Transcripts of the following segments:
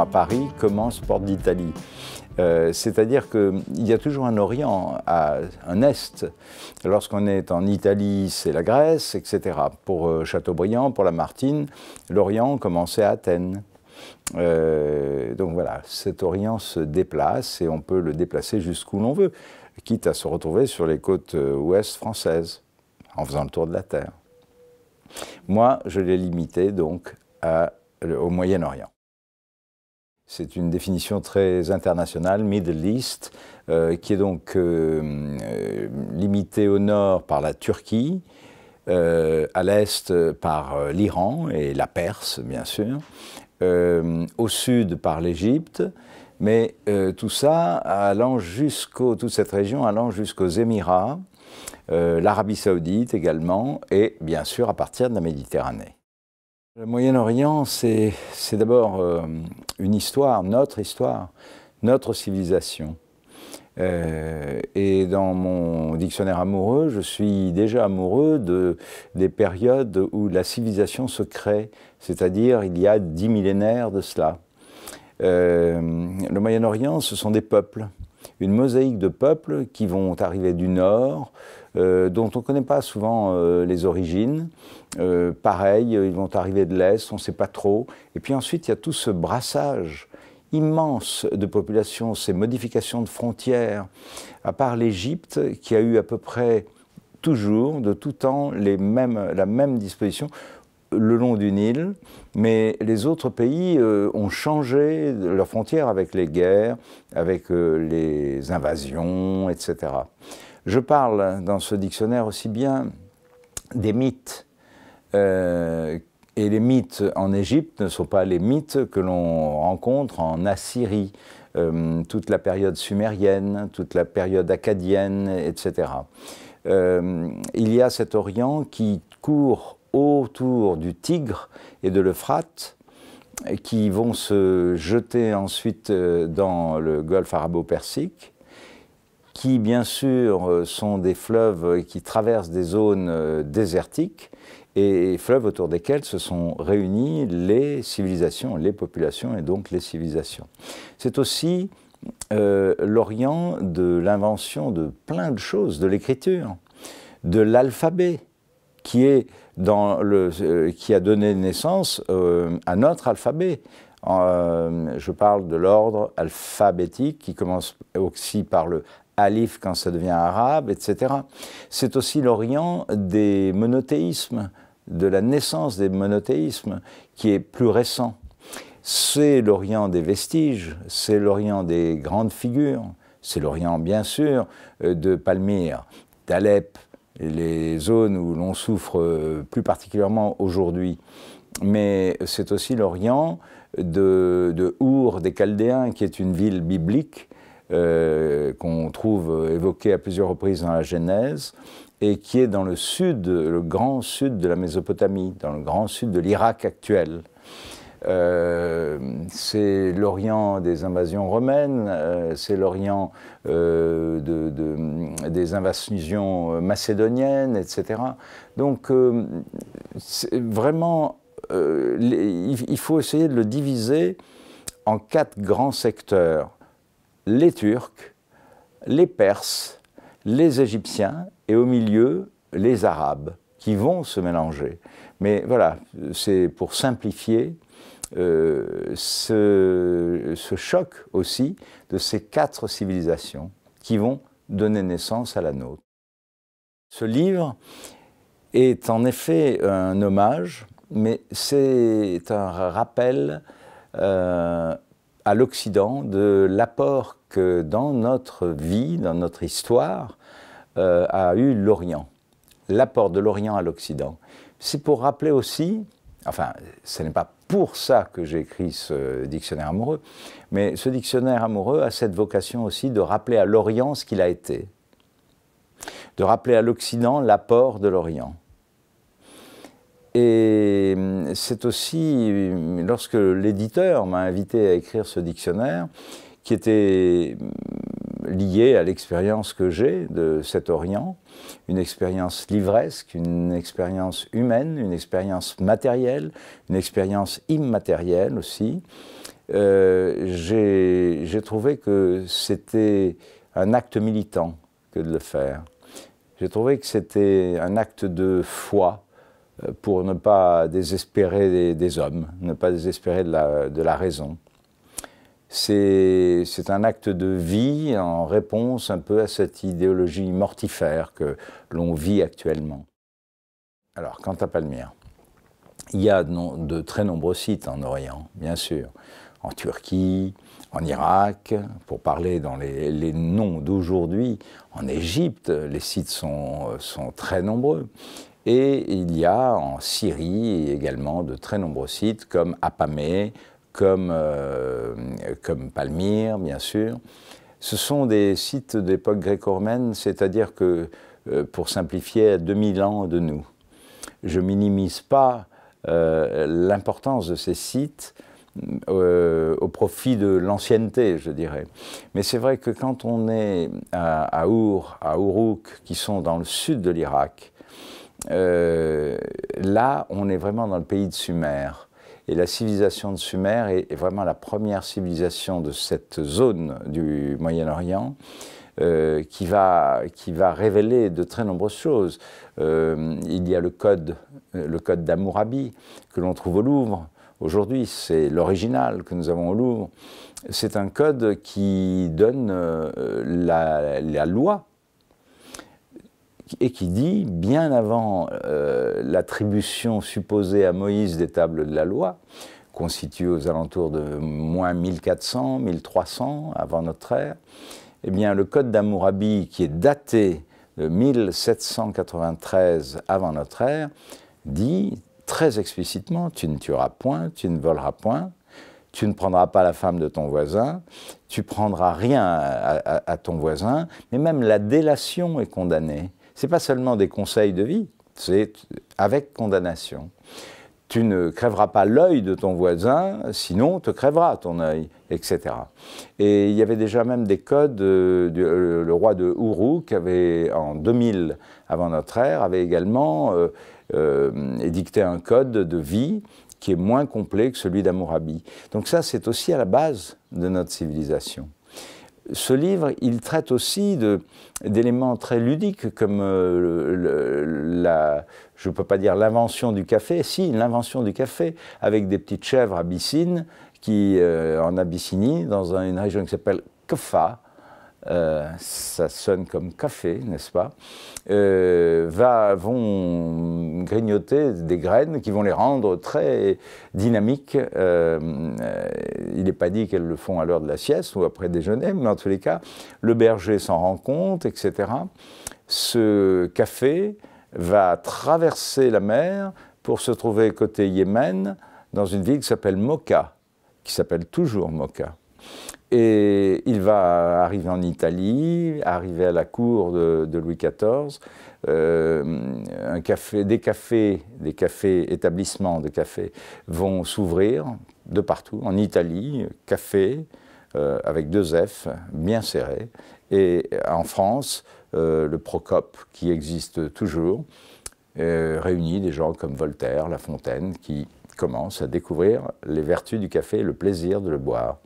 à Paris commence porte d'Italie. Euh, c'est-à-dire qu'il y a toujours un Orient, un Est. Lorsqu'on est en Italie, c'est la Grèce, etc. Pour Châteaubriand, euh, Chateaubriand, pour Lamartine, l'Orient commençait à Athènes. Euh, donc voilà, cet Orient se déplace et on peut le déplacer jusqu'où l'on veut, quitte à se retrouver sur les côtes ouest françaises, en faisant le tour de la Terre. Moi, je l'ai limité donc au Moyen-Orient. C'est une définition très internationale, Middle East, euh, qui est donc euh, euh, limitée au nord par la Turquie, à l'est par l'Iran et la Perse, bien sûr, au sud par l'Égypte, mais tout ça allant jusqu'au, toute cette région allant jusqu'aux Émirats, l'Arabie saoudite également, et bien sûr à partir de la Méditerranée. Le Moyen-Orient, c'est d'abord euh, une histoire, notre histoire, notre civilisation. Euh, et dans mon dictionnaire amoureux, je suis déjà amoureux de, des périodes où la civilisation se crée, c'est-à-dire il y a dix millénaires de cela. Euh, le Moyen-Orient, ce sont des peuples, une mosaïque de peuples qui vont arriver du nord, euh, dont on ne connaît pas souvent euh, les origines. Euh, pareil, ils vont arriver de l'Est, on ne sait pas trop. Et puis ensuite, il y a tout ce brassage immense de populations, ces modifications de frontières, à part l'Égypte, qui a eu à peu près toujours, de tout temps, la même disposition le long du Nil, mais les autres pays ont changé leurs frontières avec les guerres, avec les invasions, etc. Je parle dans ce dictionnaire aussi bien des mythes, euh, et les mythes en Égypte ne sont pas les mythes que l'on rencontre en Assyrie, euh, toute la période sumérienne, toute la période acadienne, etc. Euh, il y a cet Orient qui court autour du Tigre et de l'Euphrate, qui vont se jeter ensuite dans le golfe arabo-persique, qui bien sûr euh, sont des fleuves qui traversent des zones euh, désertiques et fleuves autour desquels se sont réunies les civilisations, les populations et donc les civilisations. C'est aussi euh, l'Orient de l'invention de plein de choses, de l'écriture, de l'alphabet, qui, est dans le, qui a donné naissance à notre alphabet. je parle de l'ordre alphabétique qui commence aussi par le Alif quand ça devient arabe, etc. C'est aussi l'Orient des monothéismes, de la naissance des monothéismes, qui est plus récent. C'est l'Orient des vestiges, c'est l'Orient des grandes figures, c'est l'Orient bien sûr de Palmyre, d'Alep, les zones où l'on souffre euh, plus particulièrement aujourd'hui. Mais c'est aussi l'Orient de, de Our des Chaldéens, qui est une ville biblique, euh, qu'on trouve évoqué à plusieurs reprises dans la Genèse, et qui est dans le sud, le grand sud de la Mésopotamie, dans le grand sud de l'Irak actuel. Euh, c'est l'Orient des invasions romaines, euh, c'est l'Orient des invasions macédoniennes, etc. Donc, vraiment, il faut essayer de le diviser en quatre grands secteurs les Turcs, les Perses, les Égyptiens et au milieu les Arabes qui vont se mélanger. Mais voilà, c'est pour simplifier euh, ce, choc aussi de ces quatre civilisations qui vont donner naissance à la nôtre. Ce livre est en effet un hommage, mais c'est un rappel euh, à l'Occident de l'apport que dans notre vie, dans notre histoire, euh, a eu l'Orient, l'apport de l'Orient à l'Occident. C'est pour rappeler aussi, enfin, ce n'est pas pour ça que j'ai écrit ce dictionnaire amoureux, mais ce dictionnaire amoureux a cette vocation aussi de rappeler à l'Orient ce qu'il a été, de rappeler à l'Occident l'apport de l'Orient. Et hum, c'est aussi hum, lorsque l'éditeur m'a invité à écrire ce dictionnaire, qui était hum, lié à l'expérience que j'ai de cet Orient, une expérience livresque, une expérience humaine, une expérience matérielle, une expérience immatérielle aussi. Euh, j'ai trouvé que c'était un acte militant que de le faire. J'ai trouvé que c'était un acte de foi, euh, pour ne pas désespérer des, hommes, ne pas désespérer de la, raison. C'est un acte de vie en réponse un peu à cette idéologie mortifère que l'on vit actuellement. Alors, quant à Palmyre, il y a de, de très nombreux sites en Orient, bien sûr, en Turquie, en Irak, pour parler dans les, les noms d'aujourd'hui, en Égypte, les sites sont, sont très nombreux. Et il y a en Syrie également de très nombreux sites comme Apamé, comme, euh, Palmyre, bien sûr. Ce sont des sites d'époque gréco-romaine, c'est-à-dire que, euh, pour simplifier, à 2000 ans de nous. Je minimise pas euh, l'importance de ces sites au profit de l'ancienneté, je dirais. Mais c'est vrai que quand on est à, Our, à Uruk, qui sont dans le sud de l'Irak, euh, là, on est vraiment dans le pays de Sumer. Et la civilisation de Sumer est vraiment la première civilisation de cette zone du Moyen-Orient. Euh, qui, va, qui va révéler de très nombreuses choses. Euh, il y a le code, le code d'Amourabi que l'on trouve au Louvre. Aujourd'hui, c'est l'original que nous avons au Louvre. C'est un code qui donne la, loi et qui dit, bien avant euh, l'attribution supposée à Moïse des tables de la loi, constituée aux alentours de moins 1400, 1300 avant notre ère, eh bien, le code d'Amourabi, qui est daté de 1793 avant notre ère, dit très explicitement, tu ne tueras point, tu ne voleras point, tu ne prendras pas la femme de ton voisin, tu prendras rien à ton voisin, mais même la délation est condamnée c'est pas seulement des conseils de vie, c'est avec condamnation. Tu ne crèveras pas l'œil de ton voisin, sinon te crèvera ton œil, etc. Et il y avait déjà même des codes, euh, euh, le roi de Uruk, qui avait, en 2000 avant notre ère, avait également euh, édicté un code de vie qui est moins complet que celui d'Amourabi. Donc ça, c'est aussi à la base de notre civilisation ce livre, il traite aussi d'éléments très ludiques comme euh, la, je ne peux pas dire l'invention du café, si, l'invention du café, avec des petites chèvres abyssines qui, euh, en Abyssinie, dans une région qui s'appelle Kfa, euh, ça sonne comme café, n'est-ce pas euh, Vont grignoter des graines qui vont les rendre très dynamiques. Euh, il n'est pas dit qu'elles le font à l'heure de la sieste ou après déjeuner, mais en tous les cas, le berger s'en rend compte, etc. Ce café va traverser la mer pour se trouver côté Yémen dans une ville qui s'appelle Moka, qui s'appelle toujours Moka. Et il va arriver en Italie, arriver à la cour de, Louis XIV, euh, un café, des cafés, des cafés, établissements de cafés vont s'ouvrir de partout, en Italie, café, euh, avec deux F, bien serré, et en France, euh, le Procope, qui existe toujours, réunit des gens comme Voltaire, La Fontaine, qui commence à découvrir les vertus du café le plaisir de le boire.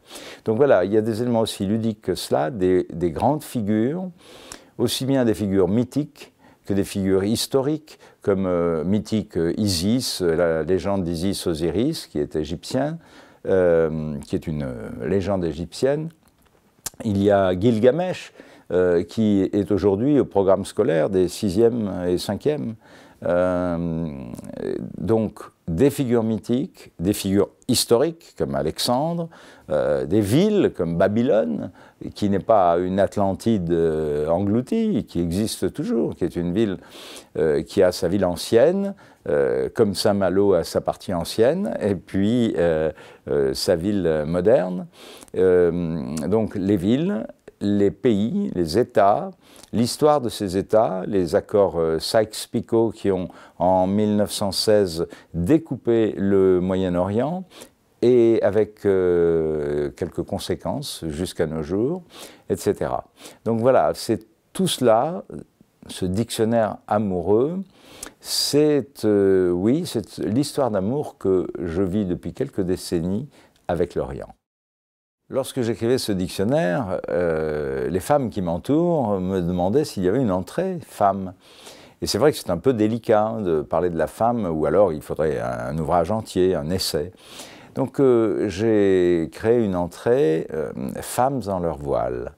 Donc voilà, il y a des éléments aussi ludiques que cela, des, grandes figures, aussi bien des figures mythiques que des figures historiques, comme euh, mythique euh, Isis, euh, la légende d'Isis Osiris, qui est égyptien, qui est une légende égyptienne. Il y a Gilgamesh, qui est aujourd'hui au programme scolaire des 6e et 5e. donc, des figures mythiques, des figures historiques comme Alexandre, euh, des villes comme Babylone, qui n'est pas une Atlantide euh, engloutie, qui existe toujours, qui est une ville euh, qui a sa ville ancienne, comme Saint-Malo a sa partie ancienne, et puis sa ville moderne. donc les villes, les pays, les États, l'histoire de ces États, les accords euh, Sykes-Picot qui ont en 1916 découpé le Moyen-Orient et avec euh, quelques conséquences jusqu'à nos jours, etc. Donc voilà, c'est tout cela, ce dictionnaire amoureux, c'est euh, oui, c'est l'histoire d'amour que je vis depuis quelques décennies avec l'Orient. Lorsque j'écrivais ce dictionnaire, euh, les femmes qui m'entourent me demandaient s'il y avait une entrée femme. Et c'est vrai que c'est un peu délicat de parler de la femme, ou alors il faudrait un, ouvrage entier, un essai. Donc euh, j'ai créé une entrée, euh, Femmes en leur voile.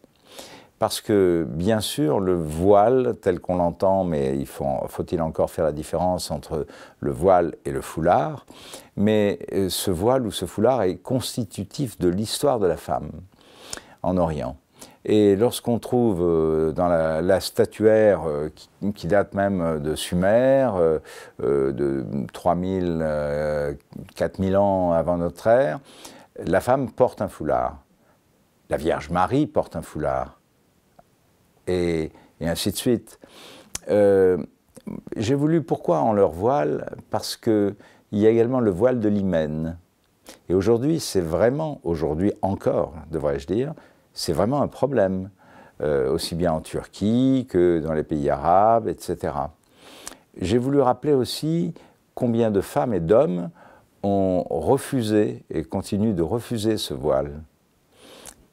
Parce que, bien sûr, le voile, tel qu'on l'entend, mais faut-il encore faire la différence entre le voile et le foulard, mais euh, ce voile ou ce foulard est constitutif de l'histoire de la femme en Orient. Et lorsqu'on trouve euh, dans la, statuaire euh, qui, qui, date même de Sumer, de 3000, 4000 ans avant notre ère, la femme porte un foulard. La Vierge Marie porte un foulard et, ainsi de suite. Euh, j'ai voulu pourquoi en leur voile Parce qu'il y a également le voile de l'hymen. Et aujourd'hui, c'est vraiment, aujourd'hui encore, devrais-je dire, c'est vraiment un problème, euh, aussi bien en Turquie que dans les pays arabes, etc. J'ai voulu rappeler aussi combien de femmes et d'hommes ont refusé et continuent de refuser ce voile.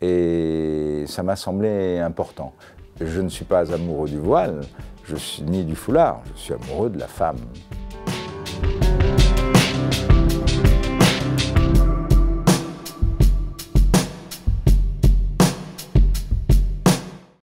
Et ça m'a semblé important. Je ne suis pas amoureux du voile, je suis, ni du foulard, je suis amoureux de la femme.